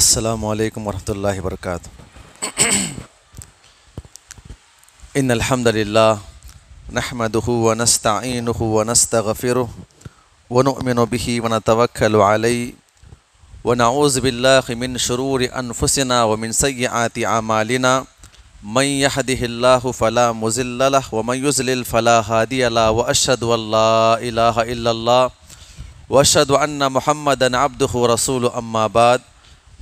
السلام عليكم ورحمة الله وبركاته إن الحمد لله نحمده ونستعينه ونستغفره ونؤمن به ونتوكل عليه ونعوذ بالله من شرور أنفسنا ومن سيئات أعمالنا من يهده الله فلا مزل له ومن يزلل فلا هادي له وأشهد أن لا إله إلا الله وأشهد أن محمدا عبده ورسوله أما بعد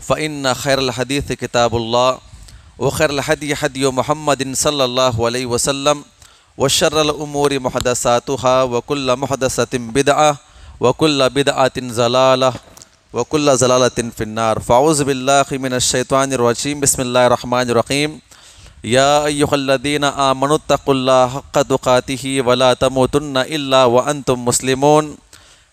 فإن خير الحديث كتاب الله وخير الحدي حدي محمد صلى الله عليه وسلم وشر الأمور محدثاتها وكل محدثة بدعة وكل بدعة زلالة وكل زلالة في النار فأعوذ بالله من الشيطان الرجيم بسم الله الرحمن الرحيم يا أيها الذين آمنوا اتقوا الله حق تقاته ولا تموتن إلا وأنتم مسلمون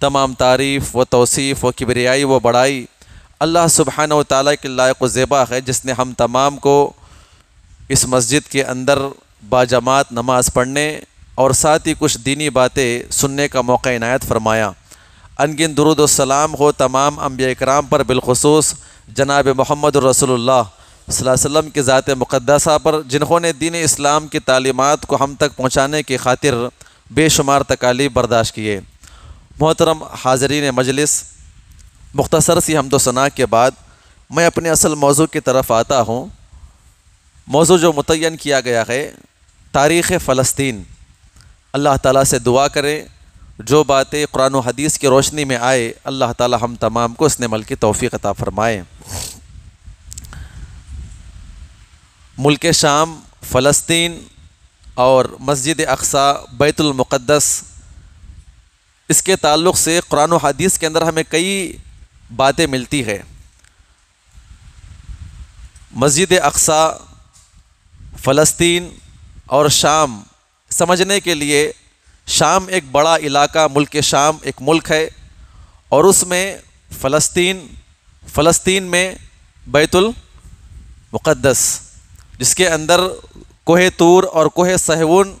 तमाम तारीफ़ व तोसीफ़ व किबरियाई व बड़ाई अल्लाह सुबहान व ताली के लायक ज़ेबा है जिसने हम तमाम को इस मस्जिद के अंदर बाजमात नमाज़ पढ़ने और साथ ही कुछ दीनी बातें सुनने का मौका इनायत फरमाया अनगिन सलाम हो तमाम अम्बिया कराम पर बिलखसूस जनाब मोहम्मद रसोल्ला वसम की ज़ात मुक़दसा पर जिन्होंने दीन इस्लाम की तालीमत को हम तक पहुँचाने की खातिर बेशुमार तकालीफ बर्दाश्त किए मोहतरम हाजरीन मजलिस मुख्तसर सी सना के बाद मैं अपने असल मौजू की तरफ आता हूँ मौजू जो मुतन किया गया है तारीख़ फ़लस्तीन अल्लाह ताला से दुआ करें जो बातें कुरान हदीस की रोशनी में आए अल्लाह ताला हम तमाम को इसने मल की तोफ़ी अता फ़रमाए मुल्क शाम फ़लस्तीन और मस्जिद अक्सा बैतुलमक़दस इसके ताल्लुक़ से कुरान हदीस के अंदर हमें कई बातें मिलती है मस्जिद अक्सा फ़लस्तीन और शाम समझने के लिए शाम एक बड़ा इलाका मुल्क शाम एक मुल्क है और उसमें फ़लस्तीन फ़लस्तीन में बैतुल मुक़द्दस जिसके अंदर कोहे तूर और कोहे सहवन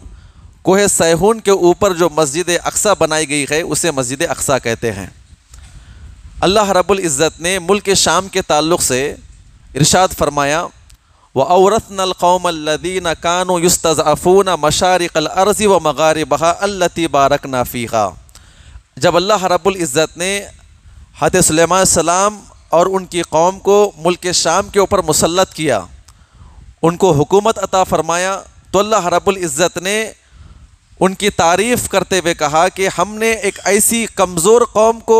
कोह सैहून के ऊपर जो मस्जिद अक्सा बनाई गई है उसे मस्जिद अक्सा कहते हैं अल्लाह रब्बुल इज़्ज़त ने मुल्क शाम के ताल्लुक़ से इरशाद फरमाया व औरतनकौमल्लिन कानो युस्तफ़ून अर्ज़ व मगार बहा अल्लती बारक नाफ़ीहा जब अल्लाह रब्बुल इज़्ज़त ने हत सलेमान और उनकी कौम को मुल्क शाम के ऊपर मुसलत किया उनको हुकूमत अता फ़रमाया तो अल्लाह रब्बुल इज़्ज़त ने उनकी तारीफ़ करते हुए कहा कि हमने एक ऐसी कमज़ोर कौम को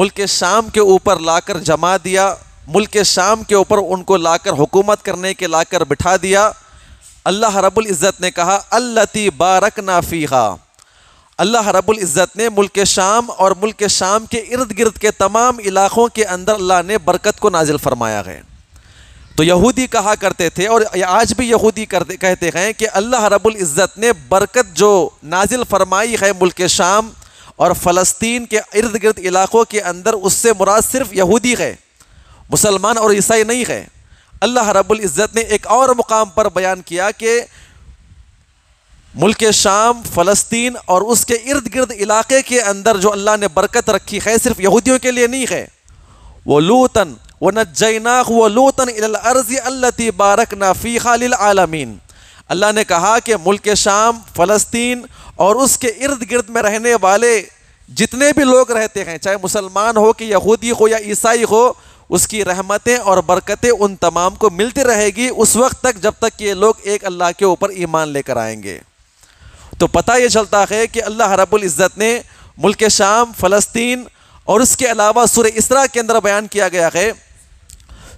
मुल्क शाम के ऊपर लाकर जमा दिया मुल्क शाम के ऊपर उनको लाकर हुकूमत करने के लाकर बिठा दिया अल्लाह रब्बुल इज़्ज़त ने कहा अल्लती बारक नाफ़ीहा अल्लाह रब्बुल इज़्ज़त ने मुल्क शाम और मुल्क शाम के इर्द गिर्द के तमाम इलाक़ों के अंदर अल्लाह ने बरकत को नाजिल फरमाया है तो यहूदी कहा करते थे और आज भी यहूदी करते कहते हैं कि अल्लाह रब्बुल इज़्ज़त ने बरकत जो नाजिल फरमाई है मुल्क शाम और फ़लस्तीन के इर्द गिर्द इलाक़ों के अंदर उससे मुराद सिर्फ यहूदी है मुसलमान और ईसाई नहीं है अल्लाह रब्बुल इज़्ज़त ने एक और मुकाम पर बयान किया कि मुल्क शाम फ़लस्तीन और उसके इर्द गिर्द इलाके के अंदर जो अल्लाह ने बरकत रखी है सिर्फ यहूदियों के लिए नहीं है वो लूतन व बारक अल्लाह ने कहा कि मुल्क शाम फ़लस्तीन और उसके इर्द गिर्द में रहने वाले जितने भी लोग रहते हैं चाहे मुसलमान हो कि यहूदी हो या ईसाई हो उसकी रहमतें और बरकतें उन तमाम को मिलती रहेगी उस वक्त तक जब तक ये लोग एक अल्लाह के ऊपर ईमान लेकर आएंगे तो पता ये चलता है कि अल्लाह रब्बुल इज़्ज़त ने मुल्क शाम फ़लस्तीन और उसके अलावा सुर इसरा के अंदर बयान किया गया है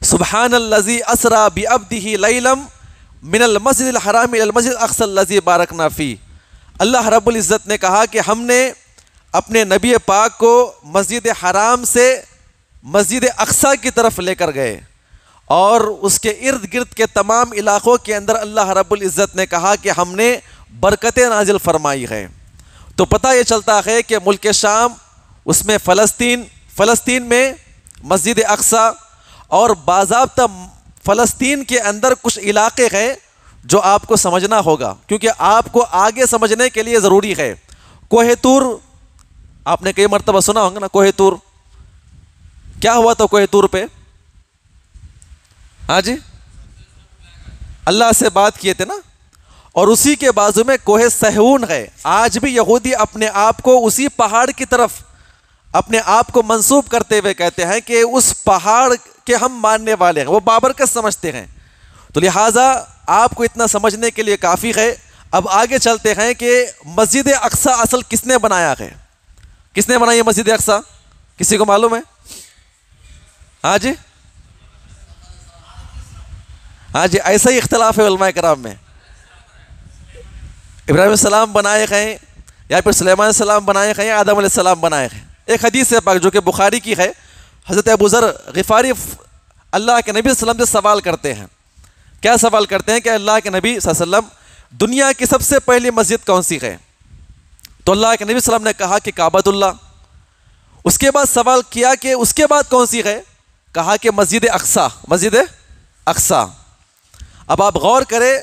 सुबहान लजी असरा बब्दी लम मिनल मस्जिद हराम मस्जिद अक्सर लजी बारक नाफ़ी अल्लाह रबुल्ज़त ने कहा कि हमने अपने नबी पाक को मस्जिद हराम से मस्जिद अक्सा की तरफ लेकर गए और उसके इर्द गिर्द के तमाम इलाक़ों के अंदर अल्लाह रबुल्ज़त ने कहा कि हमने बरकत नाजिल फरमाई है तो पता ये चलता है कि मुल्क शाम उसमें फ़लस्तीन फ़लस्तीन में मस्जिद अक्सा और बाबा फ़लस्तीन के अंदर कुछ इलाके हैं जो आपको समझना होगा क्योंकि आपको आगे समझने के लिए ज़रूरी है कोहेतूर आपने कई मरतबा सुना होगा ना कोहेतूर क्या हुआ था कोहेतूर पे हाँ जी अल्लाह से बात किए थे ना और उसी के बाजू में कोहे सहून है आज भी यहूदी अपने आप को उसी पहाड़ की तरफ अपने आप को मंसूब करते हुए कहते हैं कि उस पहाड़ कि हम मानने वाले हैं वो बाबरकत समझते हैं तो लिहाजा आपको इतना समझने के लिए काफ़ी है अब आगे चलते हैं कि मस्जिद अक्सा असल किसने बनाया है किसने बनाई है मस्जिद अक्सा किसी को मालूम है हाँ जी हाँ जी ऐसा ही इख्तलाफ है कराम में इब्राहिम सलाम बनाए गए या फिर सलेमान सलाम बनाए गए आदम सलाम बनाए गए एक हदीस है पाक जो कि बुखारी की है हज़रत अबूज़र गफ़ारी अल्लाह के नबी वसम से सवाल करते हैं क्या सवाल करते हैं कि अल्लाह के नबी वसम दुनिया की सबसे पहली मस्जिद कौन सी है तो अल्लाह के नबी वसम ने कहा कि काबतुल्ला उसके बाद सवाल किया कि उसके बाद कौन सी है कहा कि मस्जिद अक्सा मस्जिद अक्सा अब आप गौर करें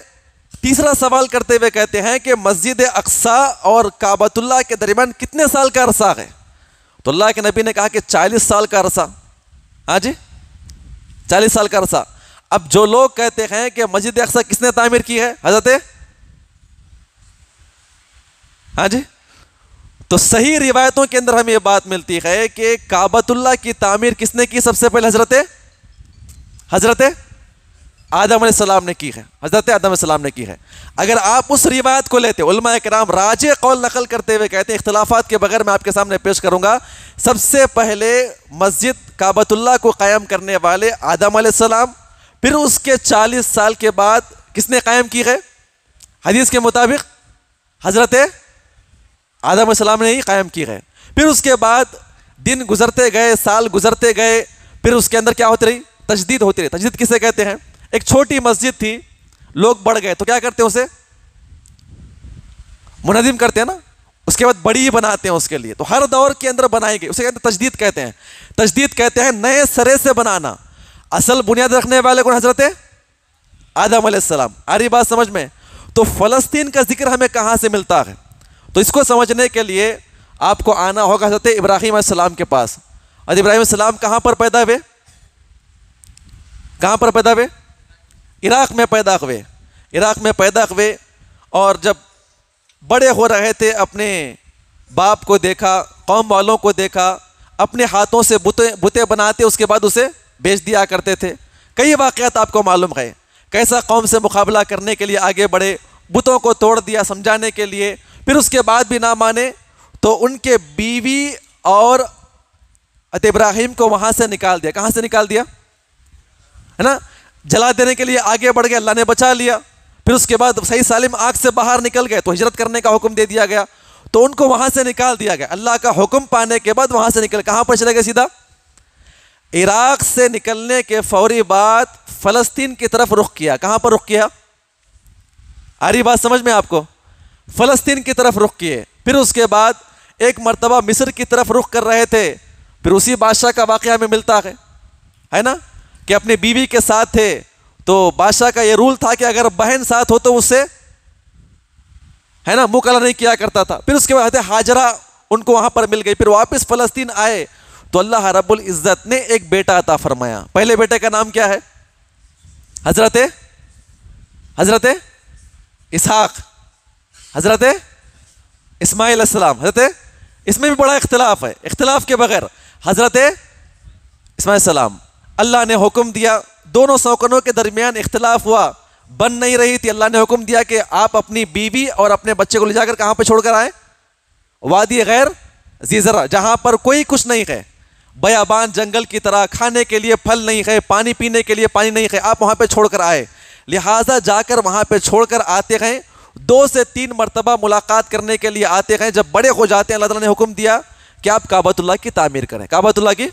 तीसरा सवाल करते हुए कहते हैं कि मस्जिद अक्सा और काबतुल्ला के दरमियान कितने साल का अरसा है तो अल्लाह के नबी ने कहा कि चालीस साल का अरसा हाँ जी चालीस साल का अरसा अब जो लोग कहते हैं कि मस्जिद अक्सा किसने तामीर की है हजरत हाँ जी तो सही रिवायतों के अंदर हमें यह बात मिलती है कि काबतुल्ला की तामीर किसने की सबसे पहले हजरत हजरत आदम सलाम ने की है हज़रत आदम सलाम ने की है अगर आप उस रिवायत को लेते उलमा कराम राज कौल नकल करते हुए कहते हैं इख्तलाफात के बगैर मैं आपके सामने पेश करूँगा सबसे पहले मस्जिद काबतुल्ला को कायम करने वाले आदम सलाम फिर उसके चालीस साल के बाद किसने कायम की है हदीस के मुताबिक हज़रत आदम सलाम ने ही कायम की है फिर उसके बाद दिन गुजरते गए साल गुजरते गए फिर उसके अंदर क्या होती रही तजदीद होती रही तजदीद किसे कहते हैं एक छोटी मस्जिद थी लोग बढ़ गए तो क्या करते हैं उसे मुनदिम करते हैं ना उसके बाद बड़ी ही बनाते हैं उसके लिए तो हर दौर के अंदर बनाई गई उसे कहते हैं तजदीद कहते हैं तजदीद कहते हैं नए सरे से बनाना असल बुनियाद रखने वाले कौन हजरत आदम सलाम आ रही बात समझ में तो फ़लस्तीन का जिक्र हमें कहाँ से मिलता है तो इसको समझने के लिए आपको आना होगा हजरत इब्राहिम सलाम के पास अरे इब्राहिम सलाम कहाँ पर पैदा हुए कहाँ पर पैदा हुए इराक़ में पैदा हुए इराक़ में पैदा हुए और जब बड़े हो रहे थे अपने बाप को देखा कौम वालों को देखा अपने हाथों से बुते बुते बनाते उसके बाद उसे बेच दिया करते थे कई वाक़ात आपको मालूम है कैसा कौम से मुकाबला करने के लिए आगे बढ़े बुतों को तोड़ दिया समझाने के लिए फिर उसके बाद भी ना माने तो उनके बीवी और अत इब्राहिम को वहाँ से निकाल दिया कहाँ से निकाल दिया है ना जला देने के लिए आगे बढ़ गए अल्लाह ने बचा लिया फिर उसके बाद सही सालिम आग से बाहर निकल गए तो हिजरत करने का हुक्म दे दिया गया तो उनको वहाँ से निकाल दिया गया अल्लाह का हुक्म पाने के बाद वहाँ से निकल कहाँ पर चले गए सीधा इराक से निकलने के फौरी बाद फ़लस्तीन की तरफ रुख किया कहाँ पर रुख किया आ रही बात समझ में आपको फ़लस्तीन की तरफ रुख किए फिर उसके बाद एक मरतबा मिस्र की तरफ रुख कर रहे थे फिर उसी बादशाह का वाक्य हमें मिलता है है ना कि अपने बीवी के साथ थे तो बादशाह का यह रूल था कि अगर बहन साथ हो तो उससे है ना मुँह नहीं किया करता था फिर उसके बाद हाजरा उनको वहां पर मिल गई फिर वापस फ़लस्तीन आए तो अल्लाह रबुल इज़्ज़त ने एक बेटा अता फरमाया पहले बेटे का नाम क्या है हज़रत हज़रत इसहाक हज़रत इसमाइल अस्सलाम हज़रत इसमें भी बड़ा इख्तलाफ है इख्तलाफ के बगैर हज़रत इसमाइल सलाम अल्लाह ने हुक्म दिया दोनों सौकनों के दरमियान इख्तलाफ हुआ बन नहीं रही थी अल्लाह ने हुक्म दिया कि आप अपनी बीवी और अपने बच्चे को ले जाकर कहाँ पर छोड़कर आए वादी गैर जीजरा जहाँ पर कोई कुछ नहीं है बयाबान जंगल की तरह खाने के लिए फल नहीं है पानी पीने के लिए पानी नहीं है आप वहाँ पर छोड़कर आए लिहाजा जाकर वहाँ पर छोड़कर आते हैं दो से तीन मरतबा मुलाकात करने के लिए आते हैं जब बड़े हो जाते हैं अल्लाह ने हुक्म दिया कि आप काबतुल्ला की तामीर करें काबतुल्ला की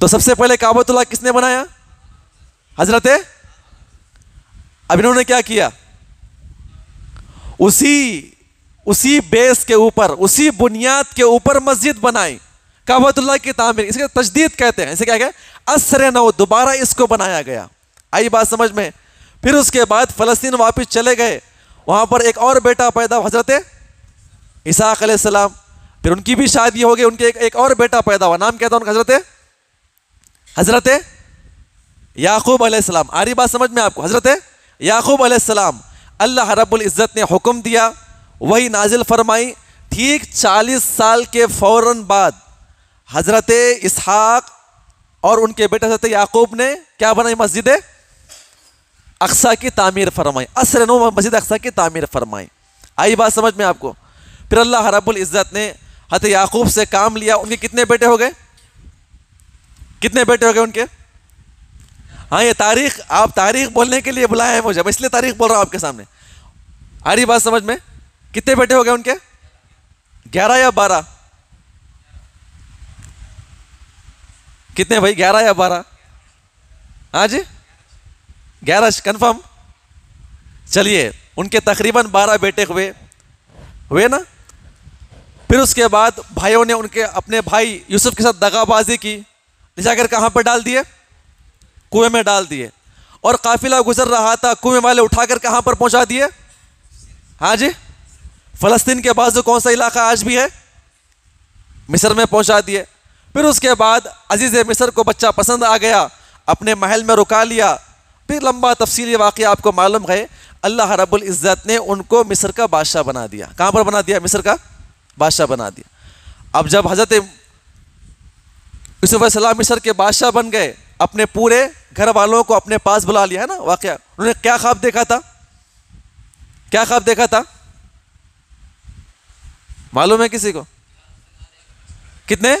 तो सबसे पहले काबतुल्ला किसने बनाया हजरत अब इन्होंने क्या किया उसी उसी बेस के ऊपर उसी बुनियाद के ऊपर मस्जिद बनाई काबतुल्ला की तामीर इसे तजदीद कहते हैं इसे क्या गया असर नौ दोबारा इसको बनाया गया आई बात समझ में फिर उसके बाद फ़लस्तीन वापस चले गए वहां पर एक और बेटा पैदा हजरत इसाक सलाम फिर उनकी भी शादी हो गई उनके एक, एक और बेटा पैदा हुआ नाम कहता उनका हजरत हज़रत याकूब अलैहिस्सलाम आ रही बात समझ में आपको हज़रत याकूब अलैहिस्सलाम अल्लाह रब्बुल इज़्ज़त ने हुक्म दिया वही नाजिल फरमाई ठीक 40 साल के फ़ौर बाद हज़रत इसहाक और उनके बेटे हज़रत याकूब ने क्या बनाई मस्जिद अक्सा की तामीर फरमाई असर नो मस्जिद अक्सा की तामीर फरमाई आई बात समझ में आपको फिर अल्लाह रब्बुल इज़्ज़त ने हत याकूब से काम लिया उनके कितने बेटे हो गए कितने बेटे हो गए उनके हाँ ये तारीख आप तारीख बोलने के लिए बुलाए हैं मुझे मैं इसलिए तारीख बोल रहा हूँ आपके सामने आ रही बात समझ में कितने बेटे हो गए उनके ग्यारह या बारह कितने भाई ग्यारह या बारह हाँ जी ग्यारह कन्फर्म चलिए उनके तकरीबन बारह बेटे हुए हुए ना फिर उसके बाद भाइयों ने उनके अपने भाई यूसुफ के साथ दगाबाजी की ले जाकर कहाँ पर डाल दिए कुएं में डाल दिए और काफिला गुजर रहा था कुएं वाले उठाकर कहाँ पर पहुँचा दिए हाँ जी फ़लस्तीन के बाद जो कौन सा इलाका आज भी है मिस्र में पहुँचा दिए फिर उसके बाद अजीज़ मिस्र को बच्चा पसंद आ गया अपने महल में रुका लिया फिर लंबा तफसीली वाक़ आपको मालूम है अल्लाह रब्बुल इज़्ज़त ने उनको मिस्र का बादशाह बना दिया कहाँ पर बना दिया मिस्र का बादशाह बना दिया अब जब हज़रत यूसुफ सलाम मिसर के बादशाह बन गए अपने पूरे घर वालों को अपने पास बुला लिया है ना वाक़ उन्होंने क्या ख्वाब देखा था क्या ख्वाब देखा था मालूम है किसी को कितने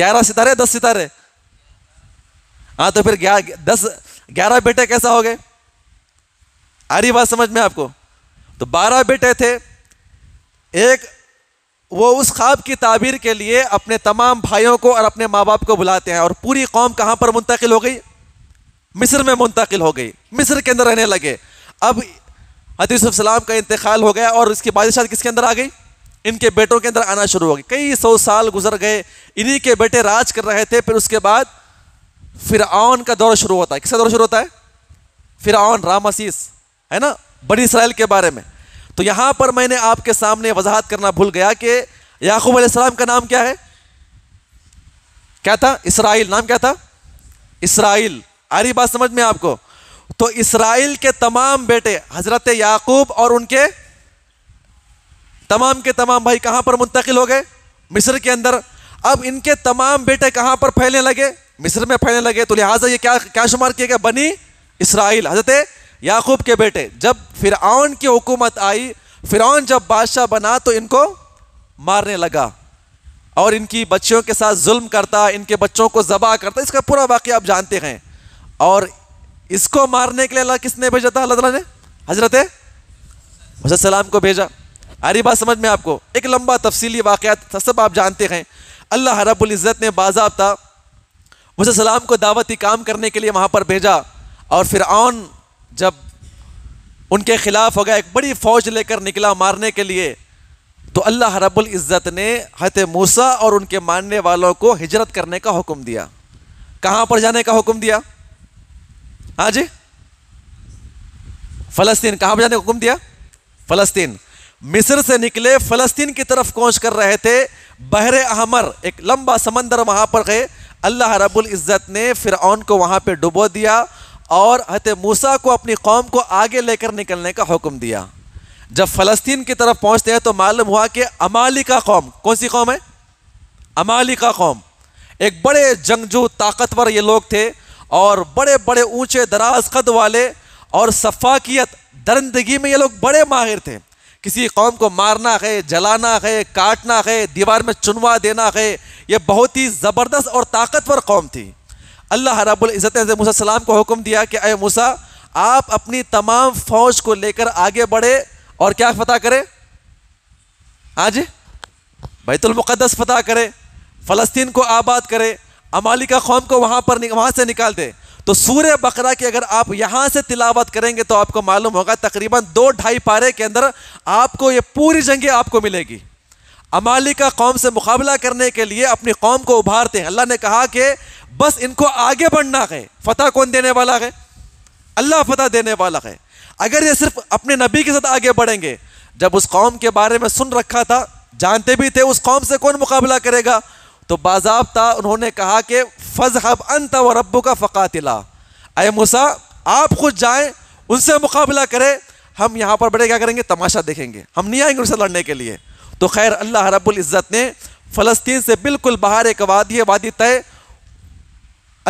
ग्यारह सितारे दस सितारे हाँ तो फिर ग्यारह दस ग्यारह बेटे कैसा हो गए आ रही बात समझ में आपको तो बारह बेटे थे एक वो उस ख्वाब की ताबीर के लिए अपने तमाम भाइयों को और अपने माँ बाप को बुलाते हैं और पूरी कौम कहाँ पर मुंतकिल हो गई मिस्र में मुंतकिल हो गई मिस्र के अंदर रहने लगे अब हदीसम का इंतकाल हो गया और इसकी बादशाह किसके अंदर आ गई इनके बेटों के अंदर आना शुरू हो गई कई सौ साल गुजर गए इन्हीं के बेटे राज कर रहे थे फिर उसके बाद फिर का दौर शुरू होता है किसका दौर शुरू होता है फिर रामासीस है ना बड़ी इसराइल के बारे में तो यहां पर मैंने आपके सामने वजाहत करना भूल गया कि याकूब अलैहिस्सलाम का नाम क्या है क्या था इसराइल नाम क्या था इसराइल आ रही बात समझ में आपको तो इसराइल के तमाम बेटे हजरत याकूब और उनके तमाम के तमाम भाई कहां पर मुंतकिल हो गए मिस्र के अंदर अब इनके तमाम बेटे कहां पर फैलने लगे मिस्र में फैलने लगे तो लिहाजा ये क्या क्या शुमार किया गया बनी इसराइल हजरत याकूब के बेटे जब फिर की हुकूमत आई फिर जब बादशाह बना तो इनको मारने लगा और इनकी बच्चियों के साथ जुल्म करता इनके बच्चों को जबा करता इसका पूरा वाक्य आप जानते हैं और इसको मारने के लिए अल्लाह किसने भेजा था अल्लाह ने हजरत सलाम को भेजा अरे बात समझ में आपको एक लंबा तफसीली वाक़ सब आप जानते हैं अल्लाह रबुल्ज़त ने बाबा मुझे सलाम को दावती काम करने के लिए वहाँ पर भेजा और फिर जब उनके खिलाफ हो गया एक बड़ी फौज लेकर निकला मारने के लिए तो अल्लाह रब्बुल इज़्ज़त ने हत मूसा और उनके मानने वालों को हिजरत करने का हुक्म दिया कहां पर जाने का हुक्म दिया हाँ जी फ़लस्तीन कहां पर जाने का हुक्म दिया फ़लस्तीन मिस्र से निकले फ़लस्तीन की तरफ कोच कर रहे थे बहरे अहमर एक लंबा समंदर वहां पर गए अल्लाह रब्बुल इज़्ज़त ने फ़िरौन को वहां पर डुबो दिया और हत मूसा को अपनी कौम को आगे लेकर निकलने का हुक्म दिया जब फ़लस्तीन की तरफ पहुंचते हैं तो मालूम हुआ कि अमाली का कौम कौन सी कौम है अमाली का कौम एक बड़े जंगजू ताकतवर ये लोग थे और बड़े बड़े ऊंचे दराज कद वाले और सफाकियत दरंदगी में ये लोग बड़े माहिर थे किसी कौम को मारना है जलाना है काटना है दीवार में चुनवा देना है ये बहुत ही ज़बरदस्त और ताकतवर कौम थी अल्लाह रबुल्ज़त ने मूसा सलाम को हुक्म दिया कि अय मूसा आप अपनी तमाम फौज को लेकर आगे बढ़े और क्या फतह करें आज हाँ बैतुलमक़दस फतह करें फ़लस्तीन को आबाद करें अमालिका कौम को वहाँ पर वहाँ से निकाल दें तो सूर्य बकरा की अगर आप यहाँ से तिलावत करेंगे तो आपको मालूम होगा तकरीबन दो ढाई पारे के अंदर आपको ये पूरी जंगे आपको मिलेगी अमालिका कौम से मुकाबला करने के लिए अपनी कौम को उभारते हैं अल्लाह ने कहा कि बस इनको आगे बढ़ना है फतेह कौन देने वाला है अल्लाह फतेह देने वाला है अगर ये सिर्फ अपने नबी के साथ आगे बढ़ेंगे जब उस कौम के बारे में सुन रखा था जानते भी थे उस कौम से कौन मुकाबला करेगा तो बाजाबता उन्होंने कहा कि फ़जहब अंत व रब्बू का फ़कातिला अय मूसा आप खुद जाएं उनसे मुकाबला करें हम यहाँ पर बड़े क्या करेंगे तमाशा देखेंगे हम नहीं आएंगे उनसे लड़ने के लिए तो खैर अल्लाह रबुल्ज़त ने फ़लस्तीन से बिल्कुल बाहर एक वादी है वादी तय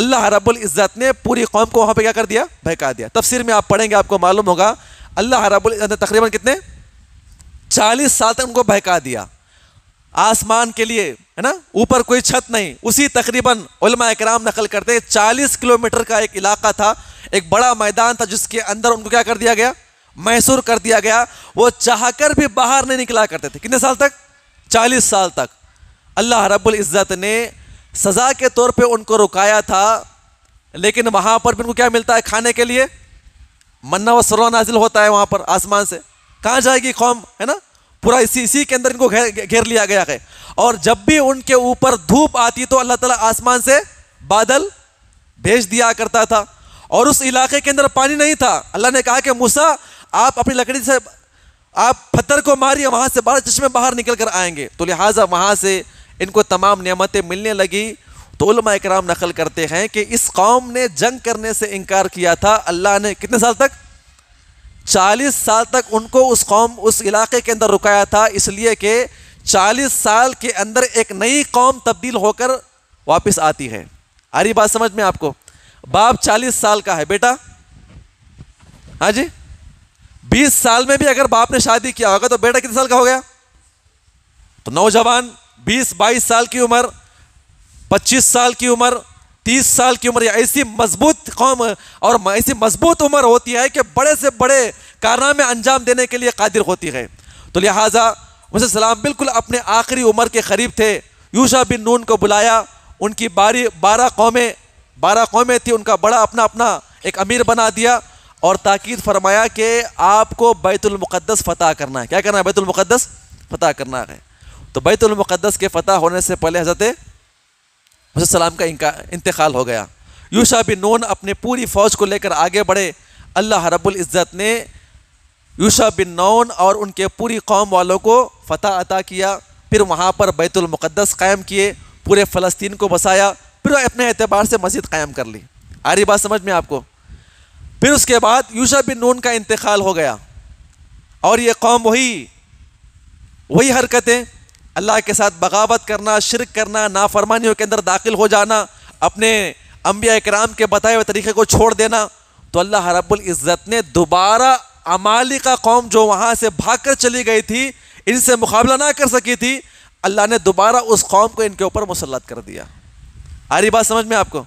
अल्लाह रबुल्ज़त ने पूरी कौम को वहाँ पर क्या कर दिया बहका दिया तफसर में आप पढ़ेंगे आपको मालूम होगा अल्लाह रबुल्ज़त ने तकरीबन कितने चालीस साल तक उनको बहका दिया आसमान के लिए है ना ऊपर कोई छत नहीं उसी तकरीबन कराम नकल करते हैं चालीस किलोमीटर का एक इलाका था एक बड़ा मैदान था जिसके अंदर उनको क्या कर दिया गया मैसूर कर दिया गया वो चाहकर भी बाहर नहीं निकला करते थे कितने साल तक चालीस साल तक अल्लाह रब्बुल इज़्ज़त ने सज़ा के तौर पे उनको रुकाया था लेकिन वहाँ पर भी उनको क्या मिलता है खाने के लिए मन्ना व सरवा नाजिल होता है वहाँ पर आसमान से कहाँ जाएगी कौम है ना पूरा इसी इसी के अंदर इनको घेर घेर लिया गया है और जब भी उनके ऊपर धूप आती तो अल्लाह ताला आसमान से बादल भेज दिया करता था और उस इलाके के अंदर पानी नहीं था अल्लाह ने कहा कि मूसा आप अपनी लकड़ी से आप पत्थर को मारिए वहाँ से बारह चश्मे बाहर निकल कर आएंगे तो लिहाजा वहाँ से इनको तमाम नियमतें मिलने लगी तो कराम नकल करते हैं कि इस कौम ने जंग करने से इनकार किया था अल्लाह ने कितने साल तक चालीस साल तक उनको उस कौम उस इलाके के अंदर रुकाया था इसलिए कि चालीस साल के अंदर एक नई कौम तब्दील होकर वापस आती है आ रही बात समझ में आपको बाप चालीस साल का है बेटा हाँ जी बीस साल में भी अगर बाप ने शादी किया होगा तो बेटा कितने साल का हो गया तो नौजवान बीस बाईस साल की उम्र पच्चीस साल की उम्र तीस साल की उम्र या ऐसी मजबूत कौम और ऐसी मजबूत उम्र होती है कि बड़े से बड़े कारनामे अंजाम देने के लिए कादिर होती है तो लिहाजा मुझे सलाम बिल्कुल अपने आखिरी उम्र के करीब थे यूशा बिन नून को बुलाया उनकी बारी बारह कौमें बारह कौमें थी उनका बड़ा अपना अपना एक अमीर बना दिया और ताक़द फरमाया कि आपको बैतुलमक़दस फ़तह करना है क्या करना है बैतुलमक़दस फ़तह करना है तो बैतुलमक़दस के फ़तह होने से पहले हज़रत सलाम का इंतकाल हो गया यूशा बिन नून अपने पूरी फ़ौज को लेकर आगे बढ़े अल्लाह रब्ज़त ने यूशा बिन नौन और उनके पूरी कौम वालों को फ़तह अता किया फिर वहाँ पर बैतुलमक़दस कायम किए पूरे फ़लस्तीन को बसाया फिर अपने एतबार से मस्जिद कायम कर ली आ रही बात समझ में आपको फिर उसके बाद यूशा बिन नून का इंतकाल हो गया और ये कौम वही वही हरकतें अल्लाह के साथ बगावत करना शिरक करना नाफरमानियों के अंदर दाखिल हो जाना अपने अम्बिया कराम के बताए हुए तरीके को छोड़ देना तो अल्लाह रब्बुल इज़्ज़त ने दोबारा अमाली का कौम जो वहाँ से भाग कर चली गई थी इनसे मुकाबला ना कर सकी थी अल्लाह ने दोबारा उस कौम को इनके ऊपर मुसलत कर दिया आ रही बात समझ में आपको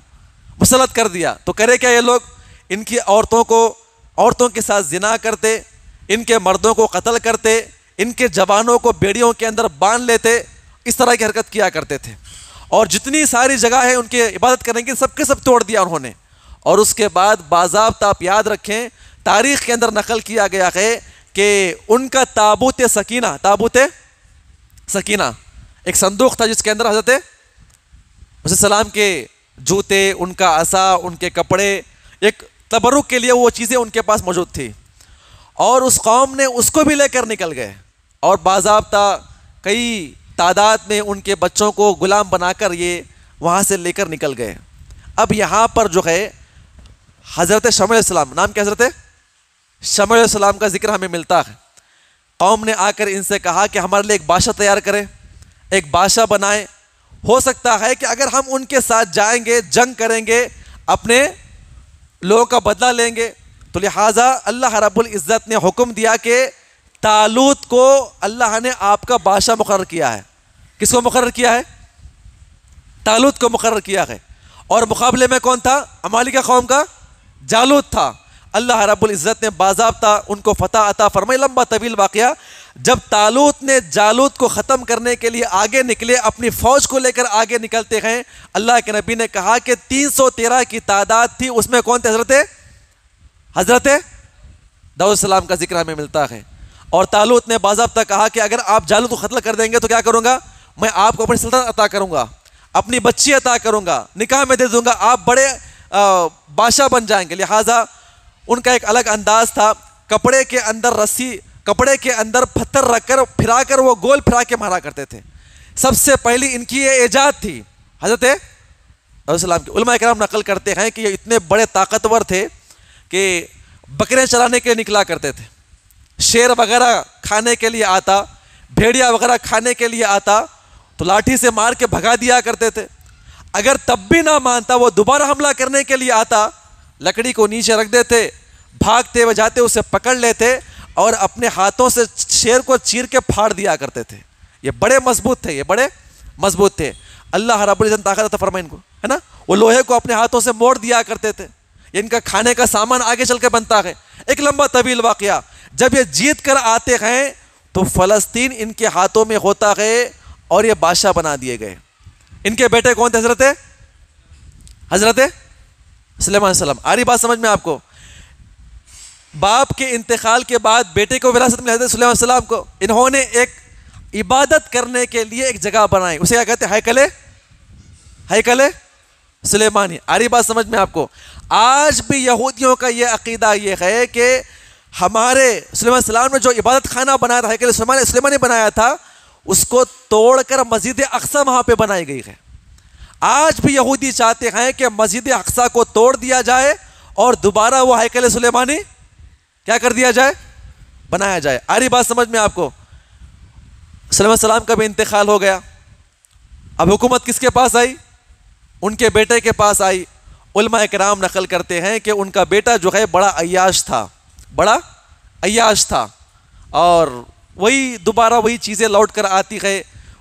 मुसलत कर दिया तो करे क्या ये लोग इनकी औरतों को औरतों के साथ जिना करते इनके मर्दों को कत्ल करते इनके जवानों को बेड़ियों के अंदर बांध लेते इस तरह की हरकत किया करते थे और जितनी सारी जगह है उनके इबादत करने की सबके सब तोड़ दिया उन्होंने और उसके बाद बाजाबत आप याद रखें तारीख़ के अंदर नकल किया गया है कि उनका ताबूत सकीना ताबूत सकीना एक संदूक था जिसके अंदर हजरत सलाम के जूते उनका असा उनके कपड़े एक तबरुक के लिए वो चीज़ें उनके पास मौजूद थी और उस कौम ने उसको भी लेकर निकल गए और बाबा कई तादाद में उनके बच्चों को ग़ुलाम बनाकर ये वहाँ से लेकर निकल गए अब यहाँ पर जो है हज़रत शमलाम नाम क्या हज़रत शमलाम का ज़िक्र हमें मिलता है कौम ने आकर इनसे कहा कि हमारे लिए एक बादशाह तैयार करें एक बादशाह बनाएं हो सकता है कि अगर हम उनके साथ जाएंगे जंग करेंगे अपने लोगों का बदला लेंगे तो लिहाजा अल्लाह रब्बुल इज़्ज़त ने हुक्म दिया कि तालूत को अल्लाह ने आपका बादशाह मुकर किया है किसको मुकर किया है तालूत को मुकर किया है और मुकाबले में कौन था अमालिका कौम का जालूत था अल्लाह रब्बुल इज़्ज़त ने बाबा उनको फतह अता फरमाई लंबा तवील वाक़ जब तालूत ने जालूत को ख़त्म करने के लिए आगे निकले अपनी फ़ौज को लेकर आगे निकलते हैं अल्लाह के नबी ने कहा कि तीन सौ तेरह की तादाद थी उसमें कौन थे हज़रत हज़रत दाऊसलाम का जिक्र हमें मिलता है और तालूत ने बाबा कहा कि अगर आप जालूत को ख़त्म कर देंगे तो क्या करूँगा मैं आपको अपनी सल्तनत अता करूँगा अपनी बच्ची अता करूँगा निकाह में दे दूँगा आप बड़े बादशाह बन जाएंगे लिहाजा उनका एक अलग अंदाज था कपड़े के अंदर रस्सी कपड़े के अंदर पत्थर रखकर फिराकर वो गोल फिरा के मारा करते थे सबसे पहली इनकी ये ऐजाद थी हजरत सलाम की उलमा कराम नकल करते हैं कि ये इतने बड़े ताकतवर थे कि बकरे चलाने के लिए निकला करते थे शेर वगैरह खाने के लिए आता भेड़िया वगैरह खाने के लिए आता तो लाठी से मार के भगा दिया करते थे अगर तब भी ना मानता वो दोबारा हमला करने के लिए आता लकड़ी को नीचे रख देते भागते जाते उसे पकड़ लेते और अपने हाथों से शेर को चीर के फाड़ दिया करते थे ये बड़े मजबूत थे ये बड़े मजबूत थे अल्लाह रबुल्जन ताकत फरमा इनको है ना वो लोहे को अपने हाथों से मोड़ दिया करते थे इनका खाने का सामान आगे चल के बनता है एक लंबा तवील वाक़ जब ये जीत कर आते हैं तो फ़लस्तीन इनके हाथों में होता है और ये बादशाह बना दिए गए इनके बेटे कौन थे हज़रत हज़रत सलेमान आ रही बात समझ में आपको बाप के इंतकाल के बाद बेटे को विरासत में हजरत सलेमान को इन्होंने एक इबादत करने के लिए एक जगह बनाई उसे क्या कहते हैं हैकले हैकले सलेमानी आ रही बात समझ में आपको आज भी यहूदियों का ये अकीदा ये है कि हमारे सलेमान ने जो इबादत खाना बनाया था हैकल सलेमानी बनाया था उसको तोड़कर मस्जिद अक्सर वहाँ पर बनाई गई है आज भी यहूदी चाहते हैं कि मस्जिद अक्सा को तोड़ दिया जाए और दोबारा वो हाइकल सुलेमानी क्या कर दिया जाए बनाया जाए आ रही बात समझ में आपको सलाम का भी इंतकाल हो गया अब हुकूमत किसके पास आई उनके बेटे के पास आई उलमा कराम नकल करते हैं कि उनका बेटा जो है बड़ा अयाश था बड़ा अयाश था और वही दोबारा वही चीज़ें लौट कर आती है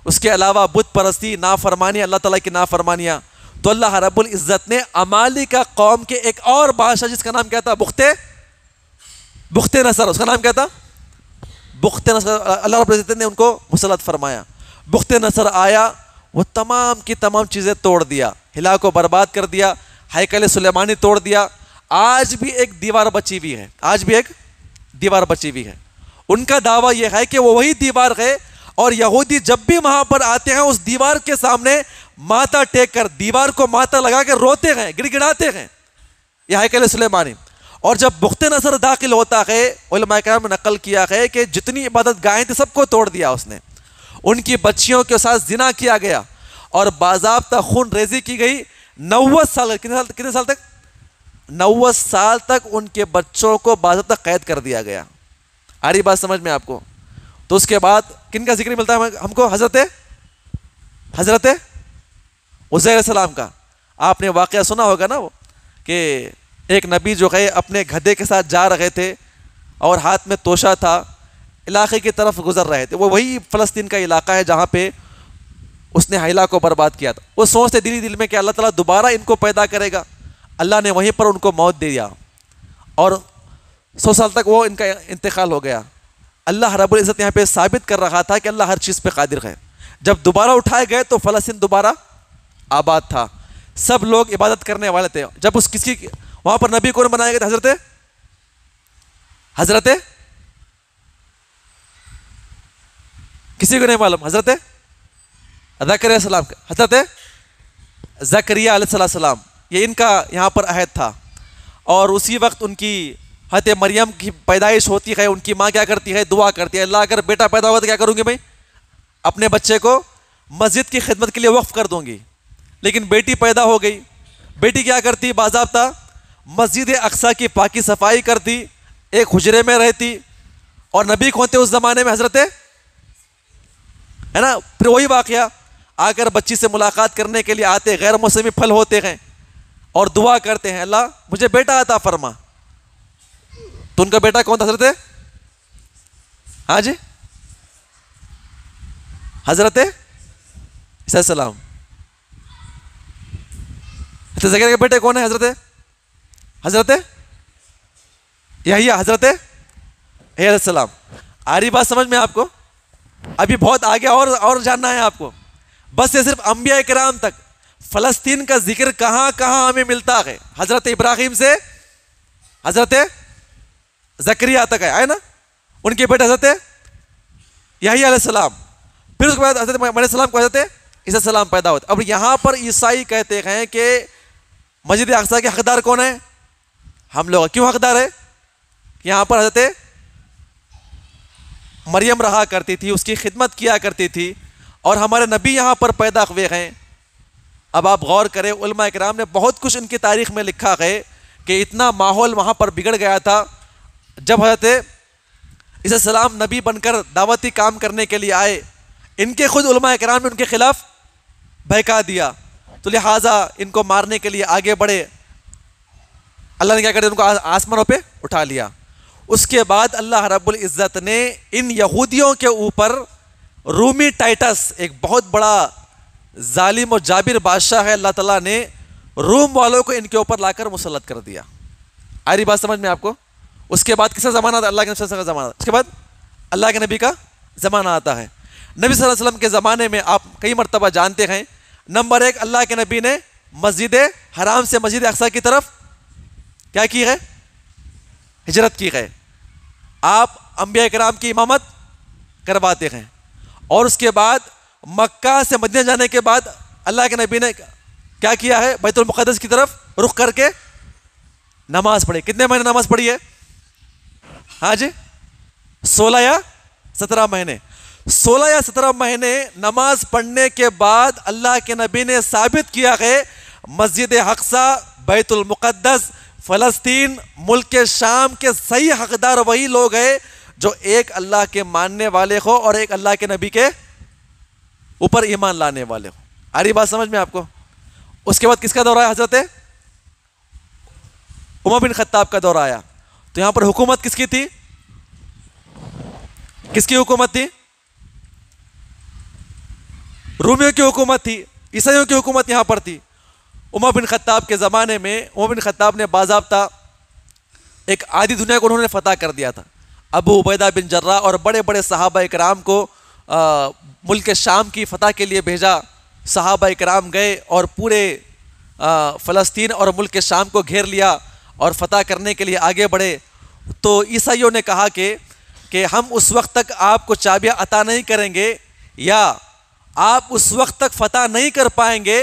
उसके अलावा बुत परस्ती नाफरमानी अल्लाह तला की नाफरमानियाँ तो अल्लाह रबुल्ज़त ने अमाली का कौम के एक और बादशाह जिसका नाम क्या था बुख्ते बुख्ते नसर उसका नाम क्या था बुख्त नसर अल्लाह रब ने उनको मुसलत फरमाया बुख्त नसर आया वो तमाम की तमाम चीज़ें तोड़ दिया हिला को बर्बाद कर दिया हैकल सलेमानी तोड़ दिया आज भी एक दीवार बची हुई है आज भी एक दीवार बची हुई है उनका दावा यह है कि वो वही दीवार है और यहूदी जब भी वहां पर आते हैं उस दीवार के सामने माता टेक कर दीवार को माता लगा कर रोते हैं गिड़गिड़ाते हैं यह हैकल सलेमानी और जब बुख्त नसर दाखिल होता है उलमाकर ने नकल किया है कि जितनी इबादत गायें थी सबको तोड़ दिया उसने उनकी बच्चियों के साथ जिना किया गया और बाजाबता खून रेजी की गई नवे साल कितने साल कितने साल तक नवे साल तक उनके बच्चों को बाजाबता कैद कर दिया गया आ रही बात समझ में आपको तो उसके बाद किन का जिक्र मिलता है हमको हजरत हजरत उजैर सलाम का आपने वाक़ सुना होगा ना वो कि एक नबी जो है अपने गधे के साथ जा रहे थे और हाथ में तोशा था इलाके की तरफ गुजर रहे थे वो वही फ़लस्तीन का इलाका है जहाँ पे उसने हिला को बर्बाद किया था वो सोचते दिली दिल में कि अल्लाह ताला दोबारा इनको पैदा करेगा अल्लाह ने वहीं पर उनको मौत दे दिया और सौ साल तक वो इनका इंतकाल हो गया अल्लाह रबुल्ज़त यहाँ पे साबित कर रहा था कि अल्लाह हर चीज़ पे कादिर है जब दोबारा उठाए गए तो फ़लस्तीन दोबारा आबाद था सब लोग इबादत करने वाले थे जब उस किसी वहाँ पर नबी कौन बनाए गए थे हज़रत हज़रत किसी को नहीं मालूम हज़रत जकर सलाम हज़रत जकरिया सलाम ये इनका यहाँ पर अहद था और उसी वक्त उनकी हत मरियम की पैदाइश होती है उनकी माँ क्या करती है दुआ करती है अल्लाह अगर बेटा पैदा हुआ तो क्या करूँगी मैं अपने बच्चे को मस्जिद की खिदमत के लिए वक्फ़ कर दूँगी लेकिन बेटी पैदा हो गई बेटी क्या करती बाबा मस्जिद अक्सा की पाकि सफाई करती एक हजरे में रहती और नबी कौन थे उस ज़माने में हजरत है ना फिर वही वाक़ आकर बच्ची से मुलाकात करने के लिए आते गैर मौसमी फल होते हैं और दुआ करते हैं अल्लाह मुझे बेटा आता फरमा तो उनका बेटा कौन था हजरत हाँ जी हजरत सलाम तो जगह के बेटे कौन है हजरत हजरत यही हजरत सलाम आ रही बात समझ में आपको अभी बहुत आगे और और जानना है आपको बस ये सिर्फ अम्बिया कराम तक फ़लस्तीन का जिक्र कहाँ कहाँ हमें मिलता है हज़रत इब्राहिम से हज़रत जक्रिया तक है, ना उनके बेटे हजरत यही सलाम फिर उसके बाद हजरत मरियम सलाम को हजरत ईसा सलाम पैदा होते अब यहाँ पर ईसाई कहते हैं कि मस्जिद अक्सा के हकदार कौन है हम लोग क्यों हकदार है यहाँ पर हजरत मरियम रहा करती थी उसकी खिदमत किया करती थी और हमारे नबी यहाँ पर पैदा हुए हैं अब आप गौर करें उलमा इकराम ने बहुत कुछ इनकी तारीख में लिखा है कि इतना माहौल वहाँ पर बिगड़ गया था जब हजरत इसे सलाम नबी बनकर दावती काम करने के लिए आए इनके खुद कराम ने उनके ख़िलाफ़ बहका दिया तो लिहाजा इनको मारने के लिए आगे बढ़े अल्लाह ने क्या कर दिया उनको आसमानों पे उठा लिया उसके बाद अल्लाह रब्बुल इज़्ज़त ने इन यहूदियों के ऊपर रूमी टाइटस एक बहुत बड़ा जालिम और जाबिर बादशाह है अल्लाह ताला ने रूम वालों को इनके ऊपर लाकर मुसलत कर दिया आ रही बात समझ में आपको उसके बाद किसका ज़माना आता है अल्लाह के नबी का ज़माना उसके बाद अल्लाह के नबी का ज़माना आता है नबी वसल्लम के ज़माने में आप कई मरतबा जानते हैं नंबर एक अल्लाह के नबी ने मस्जिद हराम से मस्जिद अक्सा की तरफ क्या की है हिजरत की है आप अम्बिया कराम की इमामत करवाते हैं और उसके बाद मक्का से मदीना जाने के बाद अल्लाह के नबी ने क्या किया है बैतुलमक़दस की तरफ रुख करके नमाज़ पढ़ी कितने महीने नमाज़ पढ़ी है हाँ जी सोलह या सत्रह महीने सोलह या सत्रह महीने नमाज पढ़ने के बाद अल्लाह के नबी ने साबित किया है मस्जिद हक्सा मुकद्दस फ़लस्तीन मुल्क के शाम के सही हकदार वही लोग हैं जो एक अल्लाह के मानने वाले हो और एक अल्लाह के नबी के ऊपर ईमान लाने वाले हो आ रही बात समझ में आपको उसके बाद किसका दौर आया हजरत उमर बिन खत्ताब का दौर आया तो यहां पर हुकूमत किसकी थी किसकी हुकूमत थी रूमियों की हुकूमत थी ईसाइयों की हुकूमत यहां पर थी उमा बिन खत्ताब के ज़माने में उमा बिन खत्ताब ने बाजाबता एक आधी दुनिया को उन्होंने फतह कर दिया था अबू उबैदा बिन जर्रा और बड़े बड़े साहबा कराम को आ, मुल्क शाम की फतह के लिए भेजा साहबा कराम गए और पूरे फ़लस्तीन और मुल्क शाम को घेर लिया और फतह करने के लिए आगे बढ़े तो ईसाइयों ने कहा कि कि हम उस वक्त तक आपको चाबियां अता नहीं करेंगे या आप उस वक्त तक फतह नहीं कर पाएंगे